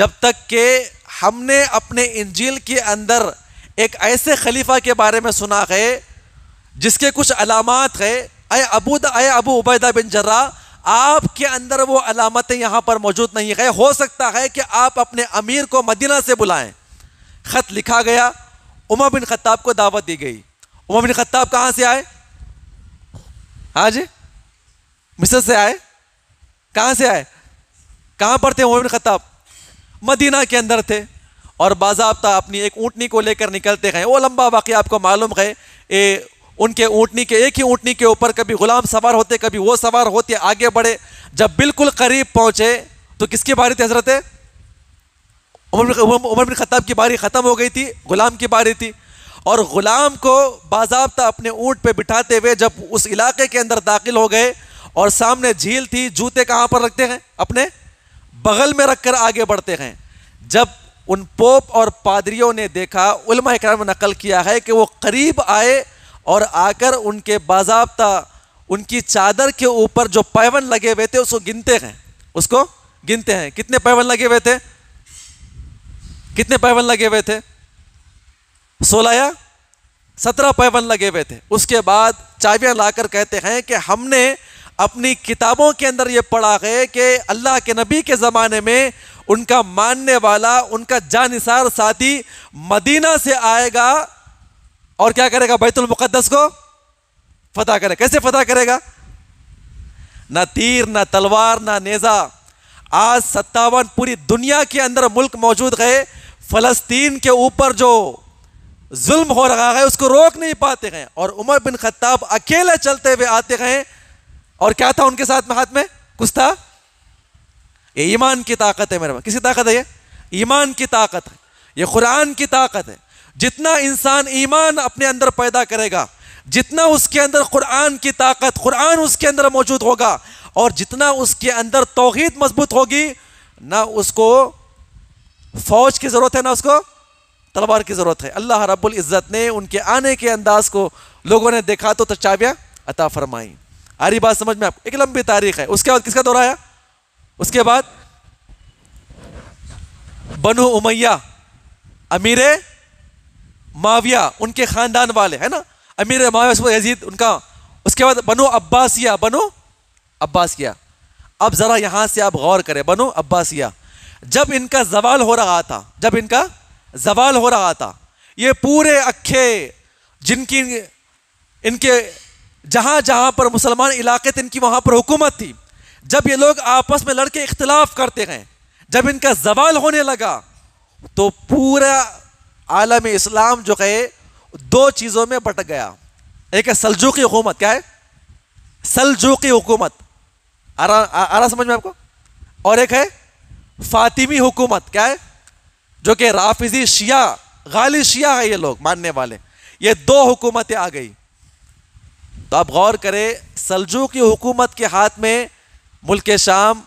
जब तक के हमने अपने इंजील के अंदर एक ऐसे खलीफा के बारे में सुना है जिसके कुछ अलामत है अय अबूद अय अबू उबैदा बिन जर्रा आपके अंदर वो अलामतें यहाँ पर मौजूद नहीं है हो सकता है कि आप अपने अमीर को मदीना से बुलाएं ख़त लिखा गया उमा बिन खत्ताब को दावत दी गई उमर बिन खत्ताब कहाँ से आए हाँ जी मिसर से आए कहाँ से आए कहाँ पर थे उमर बिन खत्ताब मदीना के अंदर थे और बाजाबता अपनी एक ऊँटनी को लेकर निकलते गए वो लंबा वाक़ आपको मालूम है ए, उनके ऊँटनी के एक ही ऊँटनी के ऊपर कभी ग़ुलाम सवार होते कभी वो सवार होते आगे बढ़े जब बिल्कुल करीब पहुँचे तो किसकी बारी थी हजरत उमर बिन खत्ताब की बारी ख़त्म हो गई थी ग़ुलाम की बारी थी और ग़ुलाम को बाबा अपने ऊँट पर बिठाते हुए जब उस इलाके के अंदर दाखिल हो गए और सामने झील थी जूते कहाँ पर रखते हैं अपने बगल में रखकर आगे बढ़ते हैं जब उन पोप और पादरियों ने देखा उलमा कराम ने नकल किया है कि वो करीब आए और आकर उनके बाबा उनकी चादर के ऊपर जो पैवन लगे हुए थे उसको गिनते हैं उसको गिनते हैं कितने पैवन लगे हुए थे कितने पैवन लगे हुए थे सोलह या सत्रह पैबंद लगे हुए थे उसके बाद चाबियां लाकर कहते हैं कि हमने अपनी किताबों के अंदर ये पढ़ा है कि अल्लाह के नबी के ज़माने में उनका मानने वाला उनका जानिसार साथी मदीना से आएगा और क्या करेगा बैतुल मुकद्दस को फतह करे कैसे फतह करेगा ना तीर ना तलवार ना नेज़ा आज सत्तावन पूरी दुनिया के अंदर मुल्क मौजूद है फ़लस्तीन के ऊपर जो जुल्म हो रहा है उसको रोक नहीं पाते हैं और उमर बिन खत्ताब अकेले चलते हुए आते गए और क्या था उनके साथ में हाथ में कुछ था ये ईमान की ताकत है मेरे किसी ताकत है ये ईमान की ताकत है ये कुरान की ताकत है जितना इंसान ईमान अपने अंदर पैदा करेगा जितना उसके अंदर कुरान की ताकत कुरान उसके अंदर मौजूद होगा और जितना उसके अंदर तोहहीद मजबूत होगी ना उसको फौज की ज़रूरत है ना उसको तलवार की ज़रूरत है अल्लाह रब्बुल इज़्ज़त ने उनके आने के अंदाज को लोगों ने देखा तो चाबियाँ अता फरमाई आ रही बात समझ में आप एक लंबी तारीख है उसके बाद किसका दौर आया उसके बाद बनु उमैया अमीर माविया उनके ख़ानदान वाले है ना अमीर माविया यजीद उनका उसके बाद बनो अब्बासिया बनो अब्बासिया अब ज़रा यहाँ से आप गौर करें बनो अब्बासिया जब इनका जवाल हो रहा था जब इनका जवाल हो रहा था ये पूरे अखे जिनकी इनके जहाँ जहाँ पर मुसलमान इलाके थे इनकी वहाँ पर हुकूमत थी जब ये लोग आपस में लड़के इख्तलाफ करते गए जब इनका जवाल होने लगा तो पूरा आलम इस्लाम जो है दो चीज़ों में बट गया एक है सलजूकी हुकूमत क्या है सलजूकी हुकूमत आ रहा समझ में आपको और एक है फातिमी हुकूमत क्या है जो कि राफिजी शिया गाली शिया है ये लोग मानने वाले ये दो हुकूमतें आ गई तो आप गौर करें सलजू की हुकूमत के हाथ में मुल्क शाम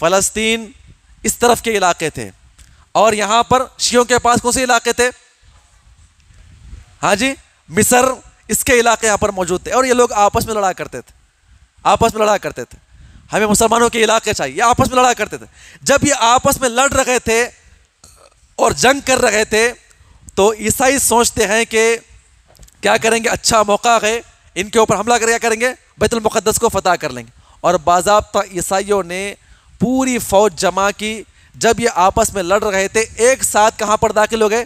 फ़लस्तीन इस तरफ के इलाके थे और यहां पर शियों के पास कौन से इलाके थे हाँ जी मिसर इसके इलाके यहां पर मौजूद थे और ये लोग आपस में लड़ा करते थे आपस में लड़ा करते थे हमें मुसलमानों के इलाके चाहिए आपस में लड़ा करते थे जब ये आपस में लड़ रहे थे और जंग कर रहे थे तो ईसाई सोचते हैं कि क्या करेंगे अच्छा मौका है इनके ऊपर हमला कर क्या करेंगे बैतुलमक़दस को फतह कर लेंगे और बाबा ईसाइयों ने पूरी फ़ौज जमा की जब ये आपस में लड़ रहे थे एक साथ कहाँ पर दाखिल हो गए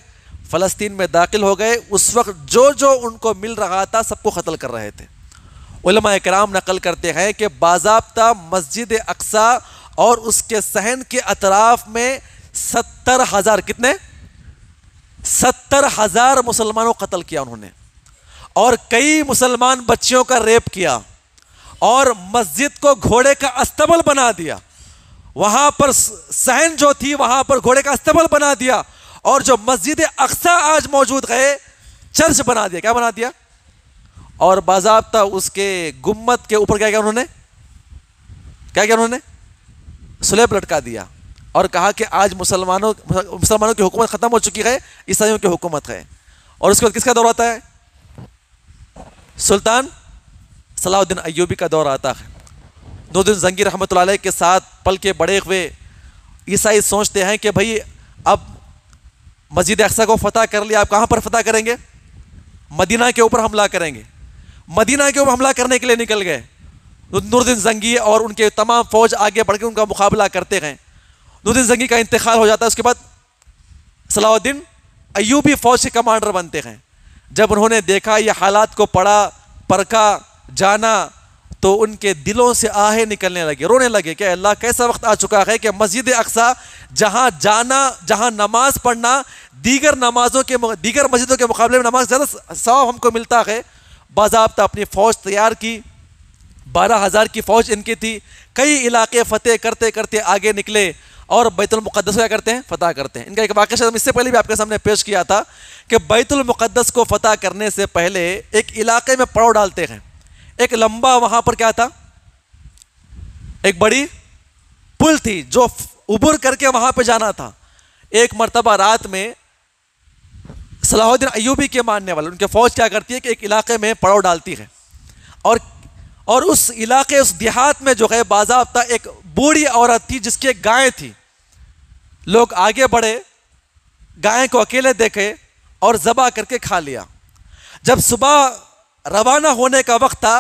फ़लस्तीन में दाखिल हो गए उस वक्त जो जो उनको मिल रहा था सबको कत्ल कर रहे थे उलमा कराम नकल करते हैं कि बाबा मस्जिद अक्सा और उसके सहन के अतराफ़ में सत्तर हजार कितने सत्तर हजार मुसलमानों कत्ल किया उन्होंने और कई मुसलमान बच्चियों का रेप किया और मस्जिद को घोड़े का अस्तबल बना दिया वहां पर सहन जो थी वहां पर घोड़े का अस्तबल बना दिया और जो मस्जिद अक्सा आज मौजूद है चर्च बना दिया क्या बना दिया और बाजाबता उसके गुम्मत के ऊपर क्या क्या उन्होंने क्या क्या उन्होंने स्लेब लटका दिया और कहा कि आज मुसलमानों मुसलमानों की हुकूमत ख़त्म हो चुकी है ईसाइयों की हुकूमत है और उसके बाद किसका दौर आता है सुल्तान सलाउद्दीन अयूबी का दौर आता है नूरुद्दीन जंगी रहमत के साथ पल के बड़े हुए ईसाई सोचते हैं कि भाई अब मस्जिद अक्सा को फतह कर लिया आप कहाँ पर फतह करेंगे मदीना के ऊपर हमला करेंगे मदीना के ऊपर हमला करने के लिए निकल गए नूरुद्दीन जंगी और उनके तमाम फौज आगे बढ़ के उनका मुकाबला करते हैं दूसरी जंगी का इंतकाल हो जाता है उसके बाद सलाउद्दीन अयूबी फौज के कमांडर बनते हैं जब उन्होंने देखा ये हालात को पढ़ा परखा जाना तो उनके दिलों से आहें निकलने लगे रोने लगे कि अल्लाह कैसा वक्त आ चुका है कि मस्जिद अक्सा जहाँ जाना जहाँ नमाज पढ़ना दीगर नमाजों के दीगर मस्जिदों के मुकाबले में नमाज ज़्यादा सवाब हमको मिलता है बाबा अपनी फ़ौज तैयार की बारह हज़ार की फ़ौज इनकी थी कई इलाके फ़तेह करते करते आगे निकले और बैतुलमक़दस क्या करते हैं फ़तह करते हैं इनका एक वाक्य शायद इससे पहले भी आपके सामने पेश किया था कि बैतुलमक़दस को फ़तह करने से पहले एक इलाके में पड़ाव डालते हैं एक लंबा वहाँ पर क्या था एक बड़ी पुल थी जो उबर करके वहाँ पर जाना था एक मरतबा रात में सलाहुद्दीन अयूबी के मानने वाले उनके फ़ौज क्या करती है कि एक इलाके में पड़ाव डालती है और और उस इलाके उस देहात में जो है बाजाबता एक बूढ़ी औरत थी जिसकी एक गाय थी लोग आगे बढ़े गाय को अकेले देखे और ज़बा करके खा लिया जब सुबह रवाना होने का वक्त था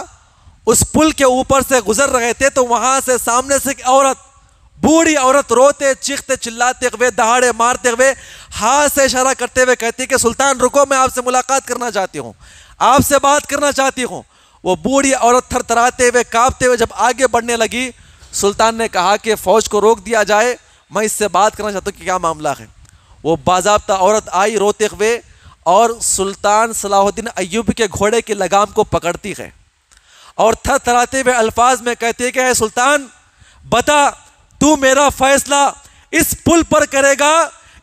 उस पुल के ऊपर से गुजर रहे थे तो वहां से सामने से औरत बूढ़ी औरत रोते चीखते चिल्लाते हुए दहाड़े मारते हुए हाथ से इशारा करते हुए कहती कि सुल्तान रुको मैं आपसे मुलाकात करना चाहती हूँ आपसे बात करना चाहती हूँ वो बूढ़ी औरत थरथराते हुए कांपते हुए जब आगे बढ़ने लगी सुल्तान ने कहा कि फ़ौज को रोक दिया जाए मैं इससे बात करना चाहता हूँ कि क्या मामला है वो बाजाबता औरत आई रोते हुए और सुल्तान सलाहुद्दीन अयूब के घोड़े की लगाम को पकड़ती है और थर थराते हुए अल्फाज में कहती है कि सुल्तान बता तू मेरा फैसला इस पुल पर करेगा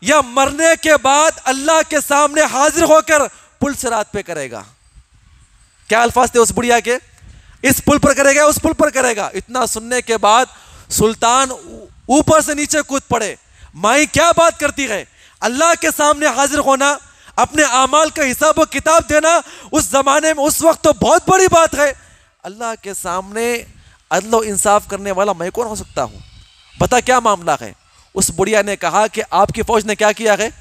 या मरने के बाद अल्लाह के सामने हाजिर होकर पुल रात पे करेगा क्या अल्फाज थे उस बुढ़िया के इस पुल पर करेगा उस पुल पर करेगा इतना सुनने के बाद सुल्तान ऊपर से नीचे कूद पड़े माई क्या बात करती है अल्लाह के सामने हाजिर होना अपने अमाल का हिसाब और किताब देना उस ज़माने में उस वक्त तो बहुत बड़ी बात है अल्लाह के सामने अदल इंसाफ करने वाला मैं कौन हो सकता हूँ पता क्या मामला है उस बुढ़िया ने कहा कि आपकी फ़ौज ने क्या किया है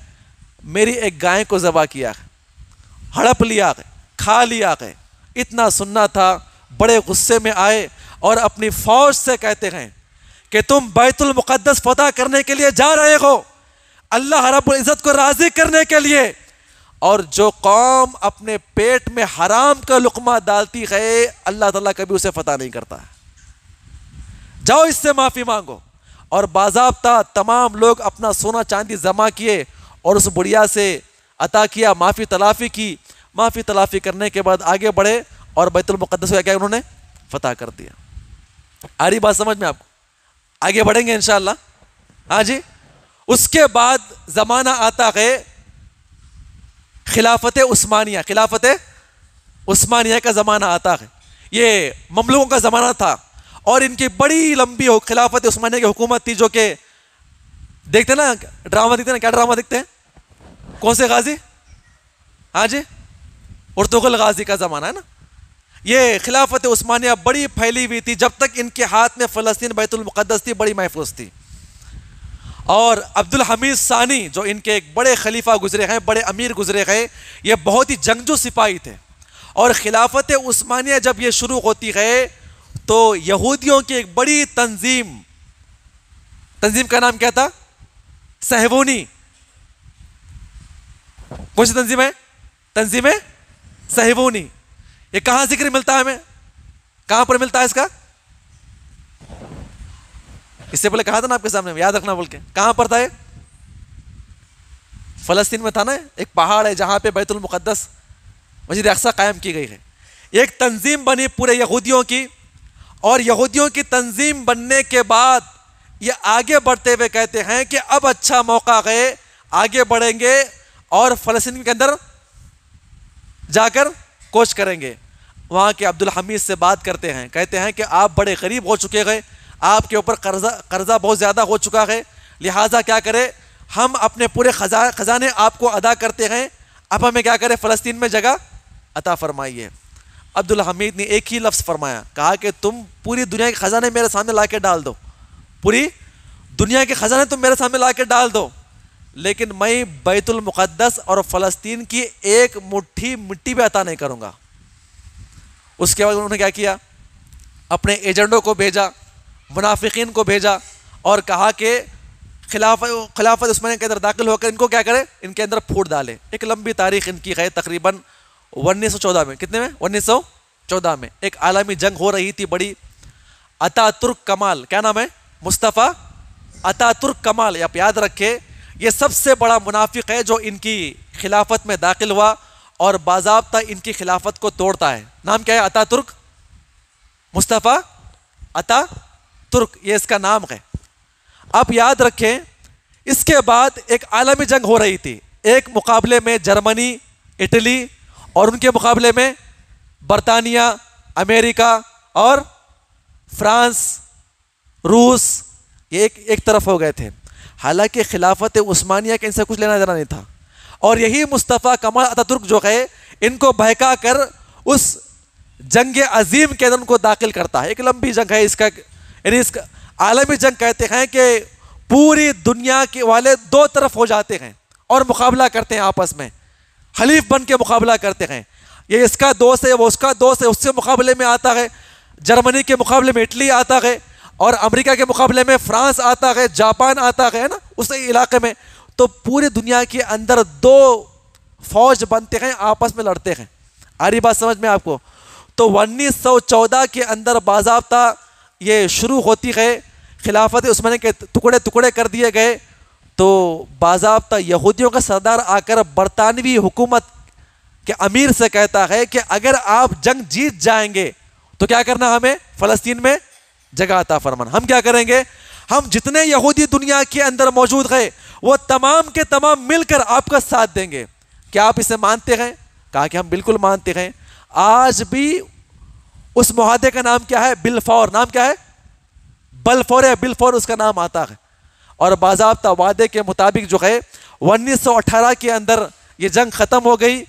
मेरी एक गाय को जबा किया है हड़प लिया है खा लिया है इतना सुनना था बड़े गुस्से में आए और अपनी फौज से कहते हैं कि तुम बैतुल मुक़द्दस फतह करने के लिए जा रहे हो अल्लाह रब्बुल इज़्ज़त को राज़ी करने के लिए और जो कौम अपने पेट में हराम का लुकमा डालती है अल्लाह ताला कभी उसे फतह नहीं करता जाओ इससे माफ़ी मांगो और बाजाबता तमाम लोग अपना सोना चांदी जमा किए और उस बुढ़िया से अता किया माफ़ी तलाफ़ी की माफ़ी तलाफ़ी करने के बाद आगे बढ़े और बैतुलमक़दस क्या उन्होंने फतेह कर दिया आ रही बात समझ में आपको आगे बढ़ेंगे इन हाँ जी उसके बाद ज़माना आता है खिलाफत उस्मानिया खिलाफत उस्मानिया का ज़माना आता है ये ममलूकों का ज़माना था और इनकी बड़ी लंबी खिलाफत उस्मानिया की हुकूमत थी जो कि देखते ना ड्रामा देखते ना क्या ड्रामा देखते हैं कौन से गाजी हाँ जी उर्तुगल गाजी का ज़माना है ना ये खिलाफत उस्मानिया बड़ी फैली हुई थी जब तक इनके हाथ में फ़लस्तीन बैतुलमक़दस थी बड़ी महफूज थी और अब्दुल हमीद सानी जो इनके एक बड़े खलीफा गुजरे हैं बड़े अमीर गुजरे गए ये बहुत ही जंगजू सिपाही थे और खिलाफत उस्मानिया जब ये शुरू होती है तो यहूदियों की एक बड़ी तंजीम तंजीम का नाम क्या था सहवोनी कौन सी तंजीम है तंजीम सहवोनी ये कहां जिक्र मिलता है हमें कहां पर मिलता है इसका इससे पहले कहा था ना आपके सामने याद रखना बोल के कहां पर था ये फलस्तीन में था ना एक पहाड़ है जहां पे बैतुल मुकद्दस मस्जिद अक्सा कायम की गई है एक तंजीम बनी पूरे यहूदियों की और यहूदियों की तंजीम बनने के बाद ये आगे बढ़ते हुए कहते हैं कि अब अच्छा मौका गए आगे बढ़ेंगे और फलस्तीन के अंदर जाकर कोच करेंगे वहाँ के अब्दुल हमीद से बात करते हैं कहते हैं कि आप बड़े गरीब हो चुके गए आपके ऊपर कर्जा कर्जा बहुत ज़्यादा हो चुका है लिहाजा क्या करें हम अपने पूरे खजा खजाने आपको अदा करते हैं अब हमें क्या करें फ़लस्तीन में जगह अता फरमाइए अब्दुल हमीद ने एक ही लफ्ज़ फरमाया कहा कि तुम पूरी दुनिया के ख़जाने मेरे सामने ला डाल दो पूरी दुनिया के ख़जाने तुम मेरे सामने ला डाल दो लेकिन मैं बैतुल मुक़द्दस और फ़लस्तीन की एक मुट्ठी मिट्टी भी अता नहीं करूँगा उसके बाद उन्होंने क्या किया अपने एजेंडों को भेजा मुनाफिकीन को भेजा और कहा कि खिलाफ खिलाफत उस्मान के अंदर दाखिल होकर इनको क्या करें इनके अंदर फूट डालें एक लंबी तारीख इनकी है तकरीबन 1914 में कितने में 1914 में एक आलमी जंग हो रही थी बड़ी अतातुर्क कमाल क्या नाम है मुस्तफ़ा अतातुर्क कमाल आप याद रखें ये सबसे बड़ा मुनाफिक है जो इनकी खिलाफत में दाखिल हुआ और बाजाबता इनकी खिलाफत को तोड़ता है नाम क्या है अता तुर्क मुस्तफ़ा अता तुर्क ये इसका नाम है आप याद रखें इसके बाद एक आलमी जंग हो रही थी एक मुकाबले में जर्मनी इटली और उनके मुकाबले में बरतानिया अमेरिका और फ्रांस रूस ये एक एक तरफ हो गए थे हालांकि खिलाफत उस्मानिया का इनसे कुछ लेना देना नहीं था और यही मुस्तफ़ा कमाल अतातुर्क जो है इनको बहका कर उस जंग अजीम के अंदर उनको दाखिल करता है एक लंबी जंग है इसका यानी इसका आलमी जंग कहते हैं कि पूरी दुनिया के वाले दो तरफ हो जाते हैं और मुकाबला करते हैं आपस में हलीफ बन के मुकाबला करते हैं ये इसका दोस्त है वो उसका दोस्त है उससे मुकाबले में आता है जर्मनी के मुकाबले में इटली आता है और अमेरिका के मुकाबले में फ्रांस आता है जापान आता है ना उस इलाके में तो पूरी दुनिया के अंदर दो फौज बनते हैं आपस में लड़ते हैं आ रही बात समझ में आपको तो उन्नीस सौ चौदह के अंदर बाजाबता ये शुरू होती है खिलाफत उस्मान के टुकड़े टुकड़े कर दिए गए तो बाबा यहूदियों का सरदार आकर बरतानवी हुकूमत के अमीर से कहता है कि अगर आप जंग जीत जाएंगे तो क्या करना हमें फ़लस्तीन में जगह अता फरमान हम क्या करेंगे हम जितने यहूदी दुनिया के अंदर मौजूद है वो तमाम के तमाम मिलकर आपका साथ देंगे क्या आप इसे मानते हैं कहा कि हम बिल्कुल मानते हैं आज भी उस माहे का नाम क्या है बिलफौर नाम क्या है बलफौर या बिलफौर उसका नाम आता है और बाबा वादे के मुताबिक जो है उन्नीस के अंदर ये जंग ख़त्म हो गई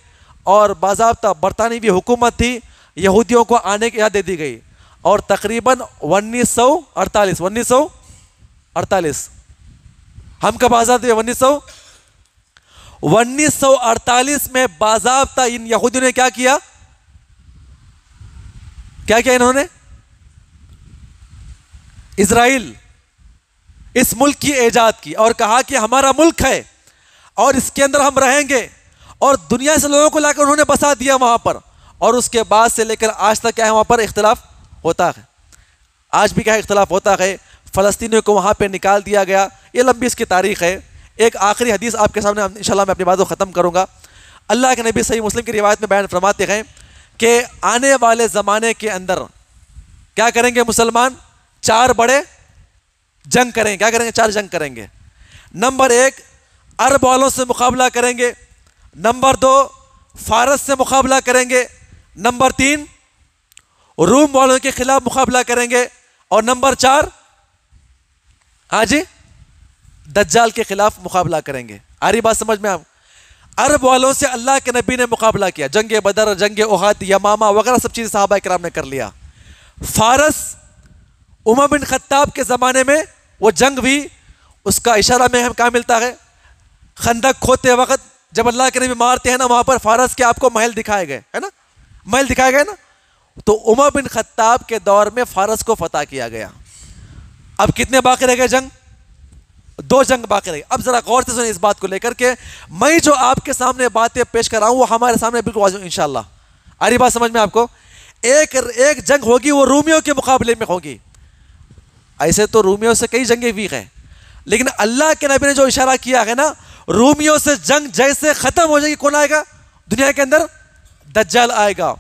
और बाबा बरतानवी हुकूमत थी यहूदियों को आने की याद दे दी गई और तकरीबन उन्नीस सौ अड़तालीस उन्नीस सौ अड़तालीस हम कब आज़ाद हुए उन्नीस सौ उन्नीस सौ अड़तालीस में बाजाबता इन यहूदियों ने क्या किया क्या किया इन्होंने इसराइल इस मुल्क की ईजाद की और कहा कि हमारा मुल्क है और इसके अंदर हम रहेंगे और दुनिया से लोगों को लाकर उन्होंने बसा दिया वहां पर और उसके बाद से लेकर आज तक क्या है वहां पर इख्तलाफ होता है आज भी क्या इख्तलाफ होता है फ़लस्तियों को वहाँ पर निकाल दिया गया ये लंबी इसकी तारीख़ है एक आखिरी हदीस आपके सामने इन मैं अपनी बात को ख़त्म करूँगा अल्लाह के नबी सही मुस्लिम की रिवायत में बयान फरमाते हैं कि आने वाले ज़माने के अंदर क्या करेंगे मुसलमान चार बड़े जंग करेंगे क्या करेंगे चार जंग करेंगे नंबर एक अरब वालों से मुकाबला करेंगे नंबर दो फारस से मुकाबला करेंगे नंबर तीन रूम वालों के खिलाफ मुकाबला करेंगे और नंबर चार हाँ दज्जाल के खिलाफ मुकाबला करेंगे आ रही बात समझ में आप अरब वालों से अल्लाह के नबी ने मुकाबला किया जंग बदर जंग ओहद यमामा वगैरह सब चीज़ें साहबा कराम ने कर लिया फारस उमा बिन खत्ताब के ज़माने में वो जंग भी उसका इशारा में हम कहा मिलता है खंदक खोते वक्त जब अल्लाह के नबी मारते हैं ना वहां पर फारस के आपको महल दिखाए गए है ना महल दिखाए गए ना तो उमर बिन खत्ताब के दौर में फारस को फतेह किया गया अब कितने बाकी रह गए जंग दो जंग बाकी रही अब जरा गौर से सुनिए इस बात को लेकर के मैं जो आपके सामने बातें पेश कर रहा हूं वो हमारे सामने बिल्कुल वाजू इनशाला अरे बात समझ में आपको एक एक जंग होगी वो रूमियों के मुकाबले में होगी ऐसे तो रूमियों से कई जंगें वीक हैं लेकिन अल्लाह के नबी ने जो इशारा किया है ना रूमियों से जंग जैसे ख़त्म हो जाएगी कौन आएगा दुनिया के अंदर दज्जाल आएगा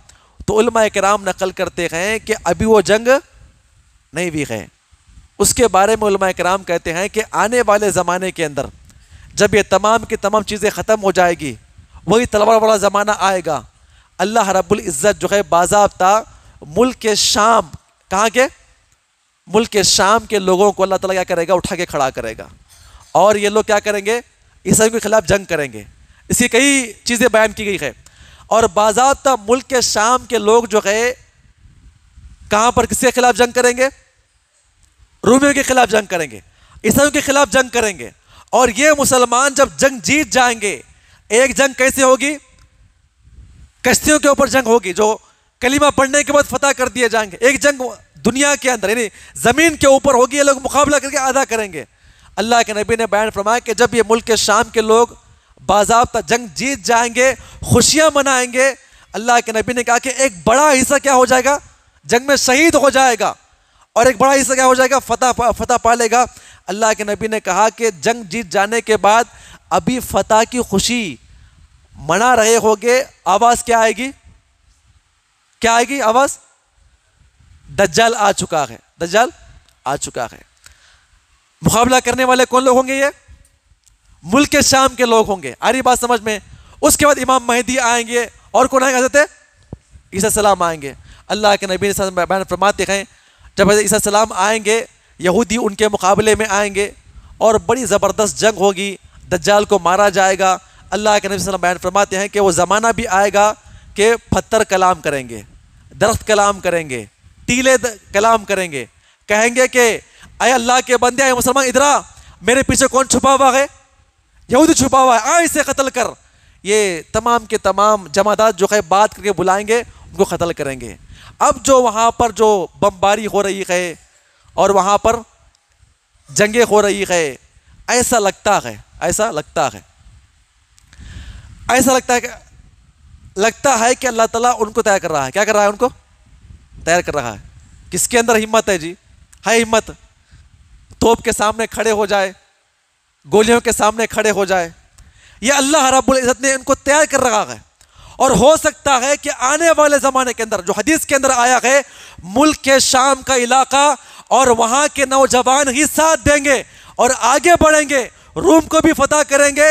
तो कराम नकल करते हैं कि अभी वो जंग नहीं भी है उसके बारे में कराम कहते हैं कि आने वाले ज़माने के अंदर जब ये तमाम की तमाम चीज़ें ख़त्म हो जाएगी वही तलवार वाला ज़माना आएगा अल्लाह रब्बुल इज़्ज़त जो है बाबा मुल्क के शाम कहाँ के मुल्क के शाम के लोगों को अल्लाह तला क्या करेगा उठा के खड़ा करेगा और ये लोग क्या करेंगे ईसाइयों के खिलाफ जंग करेंगे इसकी कई चीज़ें बयान की गई है और बाजाबा मुल्क के शाम के लोग जो है कहां पर किसके खिलाफ जंग करेंगे रूमियों के खिलाफ जंग करेंगे ईसाइयों के खिलाफ जंग करेंगे और ये मुसलमान जब जंग जीत जाएंगे एक जंग कैसे होगी कश्तियों के ऊपर जंग होगी जो कलीमा पढ़ने के बाद फतेह कर दिए जाएंगे एक जंग दुनिया के अंदर यानी ज़मीन के ऊपर होगी ये लोग मुकाबला करके अदा करेंगे अल्लाह के नबी ने बैन फरमाया कि जब ये मुल्क के शाम के लोग बाजाबता जंग जीत जाएंगे खुशियां मनाएंगे अल्लाह के नबी ने कहा कि एक बड़ा हिस्सा क्या हो जाएगा जंग में शहीद हो जाएगा और एक बड़ा हिस्सा क्या हो जाएगा फतह फतेह पा लेगा अल्लाह के नबी ने कहा कि जंग जीत जाने के बाद अभी फतेह की खुशी मना रहे होगे आवाज़ क्या आएगी क्या आएगी आवाज़ दज्जाल आ चुका है दज्जाल आ चुका है मुकाबला करने वाले कौन लोग होंगे ये मुल्क के शाम के लोग होंगे आ रही बात समझ में उसके बाद इमाम महदी आएंगे और कौन आएंगे हजरत ईसा सलाम आएंगे अल्लाह के नबी बहन फरमाते हैं जब हजरत ईसा सलाम आएंगे यहूदी उनके मुकाबले में आएंगे और बड़ी ज़बरदस्त जंग होगी दज्जाल को मारा जाएगा अल्लाह के नबी बहन फरमाते हैं कि वो ज़माना भी आएगा कि पत्थर कलाम करेंगे दरख्त कलाम करेंगे टीले कलाम करेंगे कहेंगे कि अय अल्लाह के बंदे आए मुसलमान इधरा मेरे पीछे कौन छुपा हुआ है यहूदी छुपा हुआ है आ इसे कत्ल कर ये तमाम के तमाम जमादात जो है बात करके बुलाएंगे उनको कत्ल करेंगे अब जो वहाँ पर जो बमबारी हो रही है और वहाँ पर जंगे हो रही है ऐसा लगता है ऐसा लगता है ऐसा लगता है कि लगता है कि अल्लाह ताला उनको तैयार कर रहा है क्या कर रहा है उनको तैयार कर रहा है किसके अंदर हिम्मत है जी है हिम्मत तोप के सामने खड़े हो जाए गोलियों के सामने खड़े हो जाए यह अल्लाह रब्बुल इज़्ज़त ने इनको तैयार कर रखा है और हो सकता है कि आने वाले ज़माने के अंदर जो हदीस के अंदर आया है मुल्क के शाम का इलाका और वहाँ के नौजवान ही साथ देंगे और आगे बढ़ेंगे रूम को भी फतह करेंगे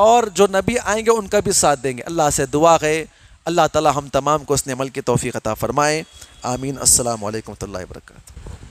और जो नबी आएंगे उनका भी साथ देंगे अल्लाह से दुआ है अल्लाह ताला हम तमाम को उसने अमल की तोफ़ी अता फ़रमाए आमीन असल वरहमल